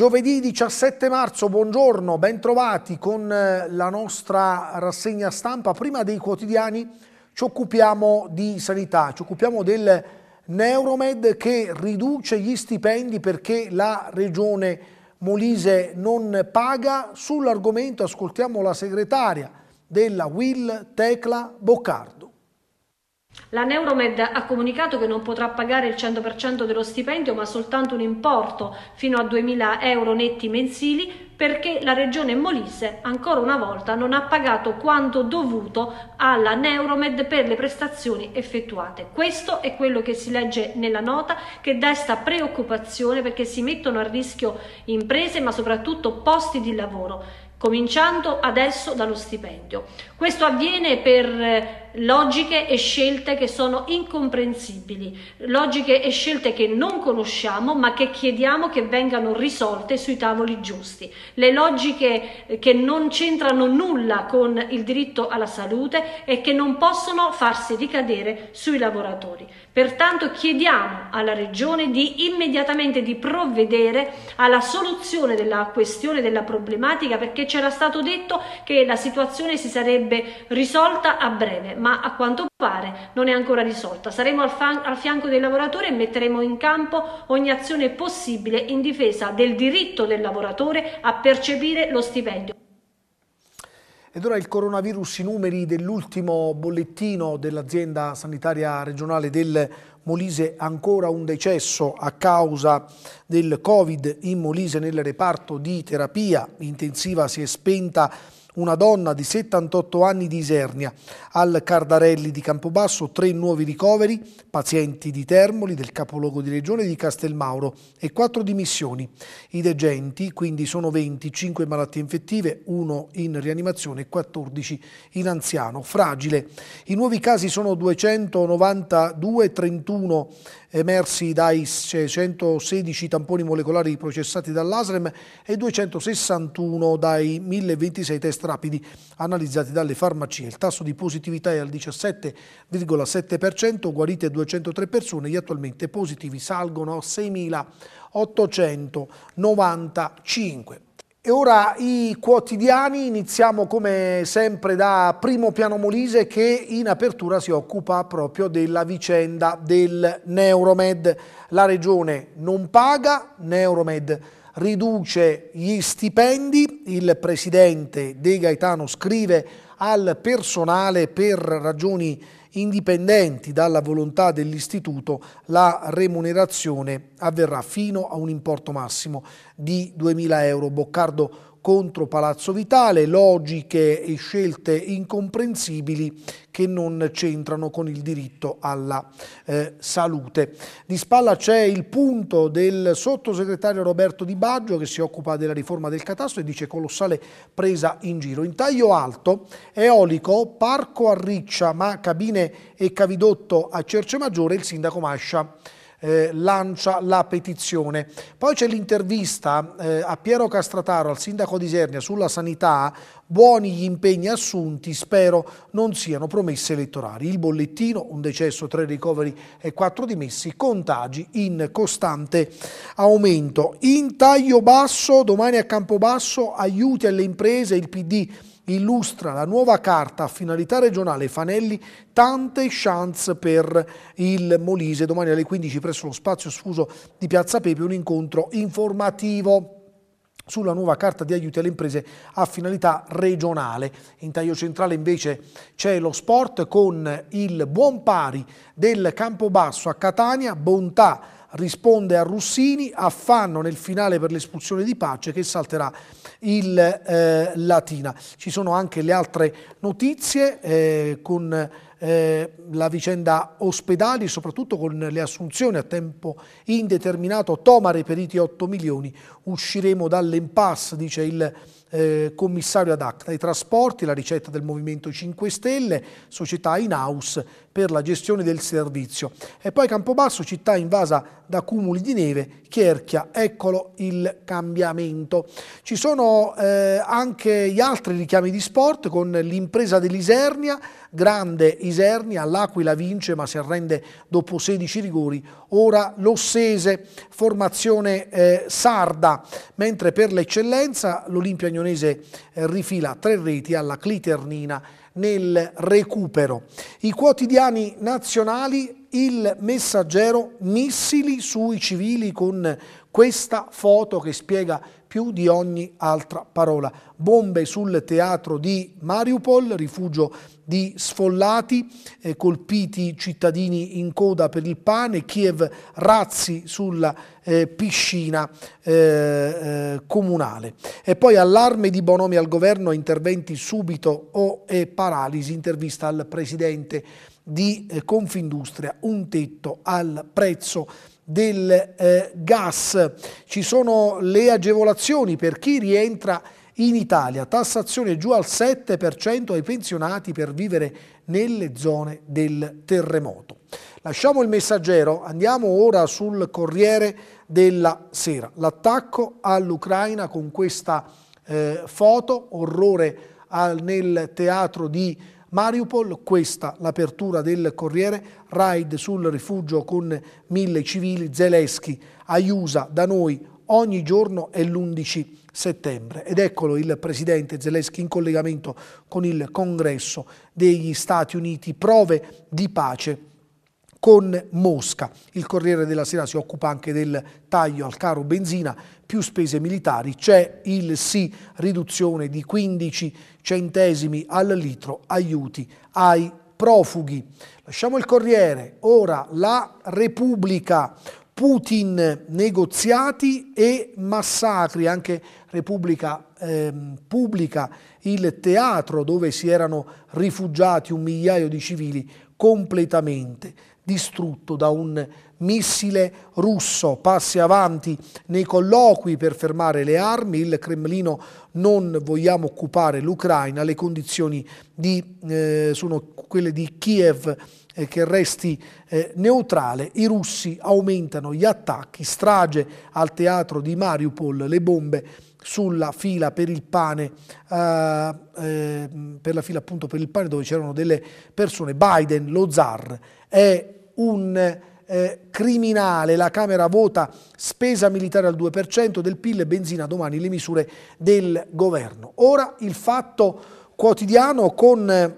Giovedì 17 marzo, buongiorno, bentrovati con eh, la nostra rassegna stampa. Prima dei quotidiani ci occupiamo di sanità, ci occupiamo del Neuromed che riduce gli stipendi perché la regione Molise non paga. Sull'argomento ascoltiamo la segretaria della WIL Tecla Boccardo. La Neuromed ha comunicato che non potrà pagare il 100% dello stipendio ma soltanto un importo fino a 2.000 euro netti mensili perché la regione Molise ancora una volta non ha pagato quanto dovuto alla Neuromed per le prestazioni effettuate. Questo è quello che si legge nella nota che desta preoccupazione perché si mettono a rischio imprese ma soprattutto posti di lavoro cominciando adesso dallo stipendio. Questo avviene per eh, logiche e scelte che sono incomprensibili, logiche e scelte che non conosciamo ma che chiediamo che vengano risolte sui tavoli giusti. Le logiche eh, che non c'entrano nulla con il diritto alla salute e che non possono farsi ricadere sui lavoratori. Pertanto chiediamo alla Regione di immediatamente di provvedere alla soluzione della questione, della problematica perché c'era stato detto che la situazione si sarebbe risolta a breve ma a quanto pare non è ancora risolta. Saremo al, al fianco dei lavoratori e metteremo in campo ogni azione possibile in difesa del diritto del lavoratore a percepire lo stipendio. Ed ora il coronavirus, i numeri dell'ultimo bollettino dell'azienda sanitaria regionale del Molise, ancora un decesso a causa del Covid in Molise nel reparto di terapia intensiva si è spenta una donna di 78 anni di Isernia, al Cardarelli di Campobasso tre nuovi ricoveri, pazienti di Termoli, del capoluogo di regione di Castelmauro e quattro dimissioni. I degenti, quindi sono 25 malattie infettive, uno in rianimazione e 14 in anziano fragile. I nuovi casi sono 292, 31 emersi dai 116 tamponi molecolari processati dall'ASREM e 261 dai 1026 test rapidi analizzati dalle farmacie. Il tasso di positività è al 17,7%, guarite 203 persone, gli attualmente positivi salgono a 6.895. E ora i quotidiani, iniziamo come sempre da Primo Piano Molise che in apertura si occupa proprio della vicenda del Neuromed. La regione non paga, Neuromed riduce gli stipendi, il presidente De Gaetano scrive al personale per ragioni indipendenti dalla volontà dell'istituto, la remunerazione avverrà fino a un importo massimo di 2.000 euro. Boccardo contro Palazzo Vitale, logiche e scelte incomprensibili che non c'entrano con il diritto alla eh, salute. Di spalla c'è il punto del sottosegretario Roberto Di Baggio che si occupa della riforma del catasto e dice colossale presa in giro. In taglio alto, eolico, parco a Riccia, ma cabine e cavidotto a Cerce Maggiore, il sindaco Mascia eh, lancia la petizione. Poi c'è l'intervista eh, a Piero Castrataro, al sindaco di Isernia, sulla sanità, buoni gli impegni assunti, spero non siano promesse elettorali. Il bollettino, un decesso, tre ricoveri e quattro dimessi, contagi in costante aumento. In taglio basso, domani a campo basso, aiuti alle imprese, il PD illustra la nuova carta a finalità regionale Fanelli tante chance per il Molise. Domani alle 15 presso lo spazio sfuso di Piazza Pepe un incontro informativo sulla nuova carta di aiuti alle imprese a finalità regionale. In taglio centrale invece c'è lo sport con il buon pari del Campobasso a Catania, bontà risponde a Russini, affanno nel finale per l'espulsione di Pace che salterà il eh, Latina. Ci sono anche le altre notizie eh, con eh, la vicenda ospedali, soprattutto con le assunzioni a tempo indeterminato, Toma reperiti 8 milioni, usciremo dall'impasse, dice il eh, commissario ad acta dei trasporti, la ricetta del Movimento 5 Stelle, società in house per la gestione del servizio. E poi Campobasso, città invasa da cumuli di neve, Chierchia, eccolo il cambiamento. Ci sono eh, anche gli altri richiami di sport con l'impresa dell'Isernia, grande Isernia, l'Aquila vince ma si arrende dopo 16 rigori, ora l'Ossese, formazione eh, sarda, mentre per l'eccellenza l'Olimpia Frosinone eh, rifila tre reti alla Cliternina nel recupero. I quotidiani nazionali, il messaggero, missili sui civili con questa foto che spiega più di ogni altra parola. Bombe sul teatro di Mariupol, rifugio di sfollati, eh, colpiti cittadini in coda per il pane, Kiev razzi sulla eh, piscina eh, eh, comunale. E poi allarme di Bonomi al governo, interventi subito o e paralisi, intervista al presidente di eh, Confindustria, un tetto al prezzo del eh, gas, ci sono le agevolazioni per chi rientra in Italia, tassazione giù al 7% ai pensionati per vivere nelle zone del terremoto. Lasciamo il messaggero, andiamo ora sul Corriere della Sera. L'attacco all'Ucraina con questa eh, foto, orrore al, nel teatro di Mariupol, questa l'apertura del Corriere, raid sul rifugio con mille civili, Zelensky, aiuta da noi ogni giorno è l'11 settembre. Ed eccolo il presidente Zelensky in collegamento con il congresso degli Stati Uniti, prove di pace con Mosca. Il Corriere della Sera si occupa anche del taglio al caro benzina più spese militari, c'è il sì riduzione di 15 centesimi al litro aiuti ai profughi. Lasciamo il Corriere, ora la Repubblica, Putin negoziati e massacri, anche Repubblica eh, pubblica il teatro dove si erano rifugiati un migliaio di civili completamente distrutto da un missile russo, passi avanti nei colloqui per fermare le armi, il Cremlino non vogliamo occupare l'Ucraina, le condizioni di, eh, sono quelle di Kiev eh, che resti eh, neutrale, i russi aumentano gli attacchi, strage al teatro di Mariupol, le bombe sulla fila per il pane, eh, eh, per la fila appunto per il pane dove c'erano delle persone. Biden, lo zar, è un eh, criminale, la Camera vota spesa militare al 2% del PIL e benzina domani le misure del governo. Ora il fatto quotidiano con eh,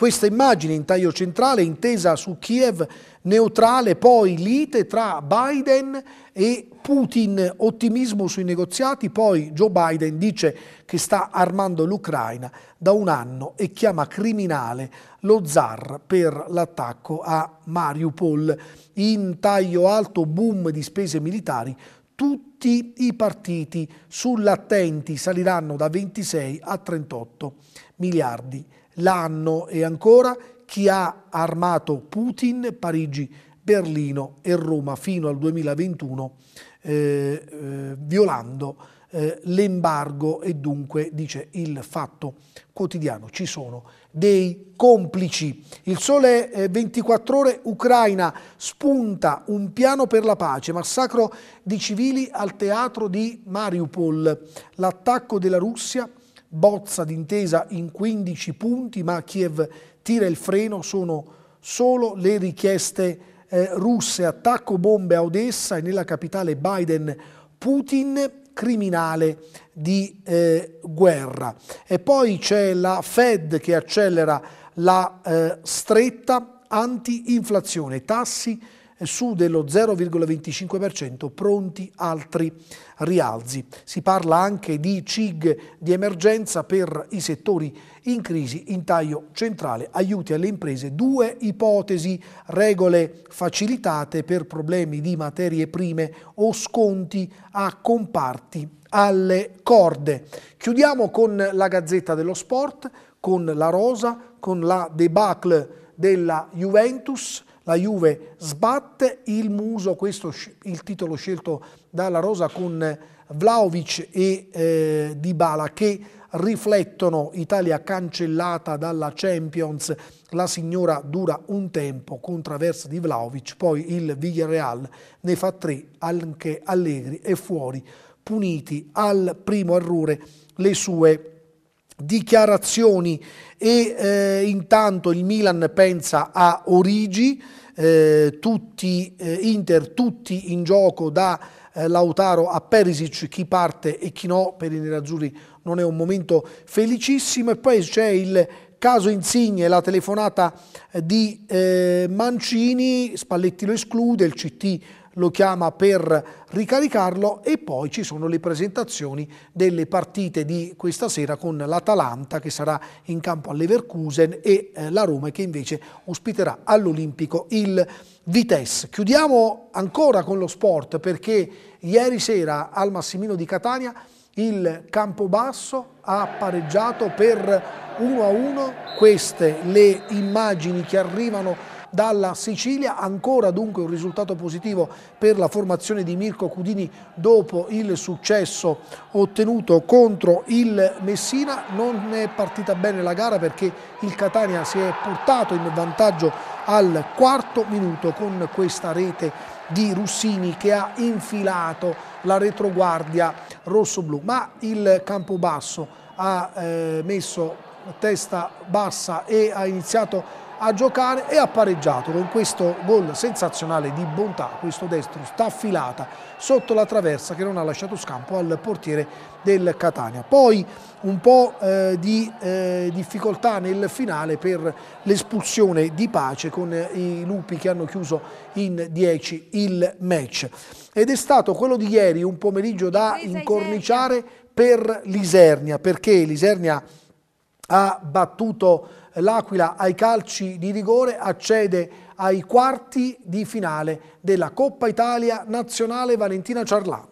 questa immagine in taglio centrale intesa su Kiev neutrale, poi lite tra Biden e Putin, ottimismo sui negoziati, poi Joe Biden dice che sta armando l'Ucraina da un anno e chiama criminale lo zar per l'attacco a Mariupol. In taglio alto boom di spese militari tutti i partiti sull'attenti saliranno da 26 a 38 miliardi l'anno e ancora chi ha armato Putin, Parigi, Berlino e Roma fino al 2021 eh, eh, violando eh, l'embargo e dunque, dice il fatto quotidiano, ci sono dei complici. Il sole 24 eh, ore Ucraina spunta un piano per la pace, massacro di civili al teatro di Mariupol, l'attacco della Russia, bozza d'intesa in 15 punti, ma Kiev tira il freno, sono solo le richieste eh, russe, attacco bombe a Odessa e nella capitale Biden Putin criminale di eh, guerra. E poi c'è la Fed che accelera la eh, stretta anti-inflazione, tassi su dello 0,25% pronti altri rialzi. Si parla anche di CIG di emergenza per i settori in crisi in taglio centrale, aiuti alle imprese, due ipotesi, regole facilitate per problemi di materie prime o sconti a comparti alle corde. Chiudiamo con la Gazzetta dello Sport, con la Rosa, con la debacle della Juventus, la Juve sbatte il muso, questo il titolo scelto dalla Rosa con Vlaovic e eh, Dybala che riflettono Italia cancellata dalla Champions, la signora dura un tempo con traversa di Vlaovic, poi il Villarreal ne fa tre, anche Allegri e fuori puniti al primo errore le sue dichiarazioni e eh, intanto il Milan pensa a Origi, eh, tutti, eh, Inter tutti in gioco da eh, Lautaro a Perisic, chi parte e chi no, per i nerazzurri non è un momento felicissimo e poi c'è il caso Insigne, la telefonata eh, di eh, Mancini, Spalletti lo esclude, il CT lo chiama per ricaricarlo e poi ci sono le presentazioni delle partite di questa sera con l'Atalanta che sarà in campo all'Everkusen e eh, la Roma che invece ospiterà all'Olimpico il Vitesse. Chiudiamo ancora con lo sport perché ieri sera al Massimino di Catania il Campobasso ha pareggiato per 1 a 1 queste le immagini che arrivano dalla Sicilia, ancora dunque un risultato positivo per la formazione di Mirko Cudini dopo il successo ottenuto contro il Messina, non è partita bene la gara perché il Catania si è portato in vantaggio al quarto minuto con questa rete di Russini che ha infilato la retroguardia rosso-blu, ma il Campobasso ha eh, messo testa bassa e ha iniziato a a giocare e ha pareggiato con questo gol sensazionale di bontà, questo destro sta affilata sotto la traversa che non ha lasciato scampo al portiere del Catania. Poi un po' eh, di eh, difficoltà nel finale per l'espulsione di pace con eh, i lupi che hanno chiuso in 10 il match. Ed è stato quello di ieri un pomeriggio da incorniciare per l'Isernia, perché l'Isernia ha battuto l'Aquila ai calci di rigore accede ai quarti di finale della Coppa Italia Nazionale Valentina Ciarlà.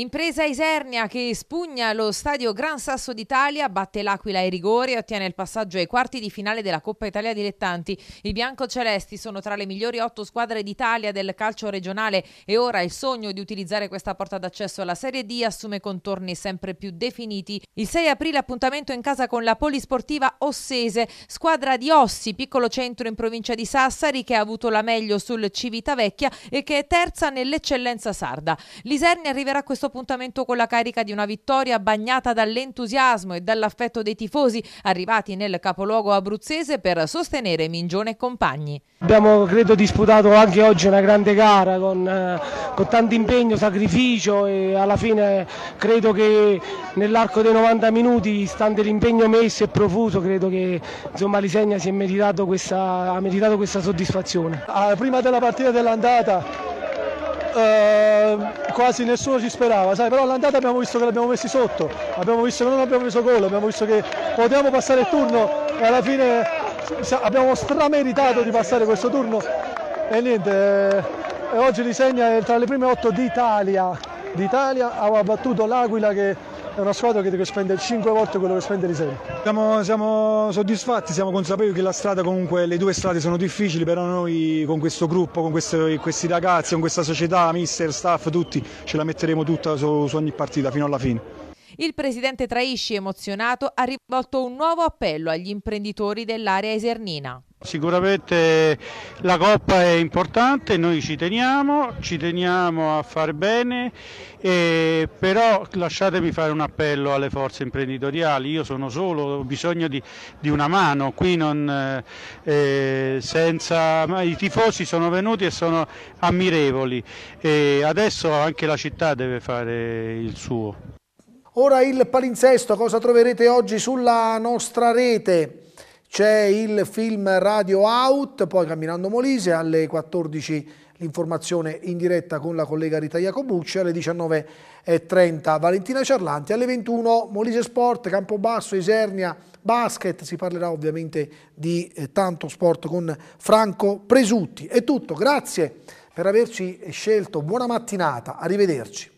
Impresa Isernia che spugna lo stadio Gran Sasso d'Italia, batte l'Aquila ai rigori e ottiene il passaggio ai quarti di finale della Coppa Italia Dilettanti. I biancocelesti sono tra le migliori otto squadre d'Italia del calcio regionale e ora il sogno di utilizzare questa porta d'accesso alla Serie D assume contorni sempre più definiti. Il 6 aprile appuntamento in casa con la polisportiva Ossese, squadra di Ossi, piccolo centro in provincia di Sassari che ha avuto la meglio sul Civitavecchia e che è terza nell'eccellenza sarda. L'Isernia arriverà a questo appuntamento con la carica di una vittoria bagnata dall'entusiasmo e dall'affetto dei tifosi arrivati nel capoluogo abruzzese per sostenere Mingione e compagni. Abbiamo credo disputato anche oggi una grande gara con, eh, con tanto impegno, sacrificio e alla fine credo che nell'arco dei 90 minuti, stante l'impegno messo e profuso, credo che insomma, Lisegna si è meritato questa, ha meritato questa soddisfazione. Ah, prima della partita dell'andata eh, Ehm, quasi nessuno ci sperava, sai, però l'andata abbiamo visto che l'abbiamo messi sotto, abbiamo visto che non abbiamo preso gol, abbiamo visto che potevamo passare il turno e alla fine abbiamo strameritato di passare questo turno e niente, eh, e oggi risegna eh, tra le prime otto d'Italia, d'Italia ha battuto l'Aquila che è una squadra che deve spendere 5 volte quello che spende di sé. Siamo, siamo, soddisfatti, siamo consapevoli che la strada comunque, le due strade sono difficili, però noi con questo gruppo, con questi, questi ragazzi, con questa società, mister, staff, tutti, ce la metteremo tutta su, su ogni partita fino alla fine. Il presidente Traisci, emozionato, ha rivolto un nuovo appello agli imprenditori dell'area esernina. Sicuramente la Coppa è importante, noi ci teniamo, ci teniamo a far bene, eh, però lasciatemi fare un appello alle forze imprenditoriali, io sono solo, ho bisogno di, di una mano, qui non, eh, senza, i tifosi sono venuti e sono ammirevoli e adesso anche la città deve fare il suo. Ora il palinsesto, cosa troverete oggi sulla nostra rete? c'è il film Radio Out, poi Camminando Molise alle 14 l'informazione in diretta con la collega Rita Iacobucci alle 19.30 Valentina Ciarlanti, alle 21 Molise Sport, Campobasso, Isernia, Basket, si parlerà ovviamente di eh, tanto sport con Franco Presutti. È tutto, grazie per averci scelto, buona mattinata, arrivederci.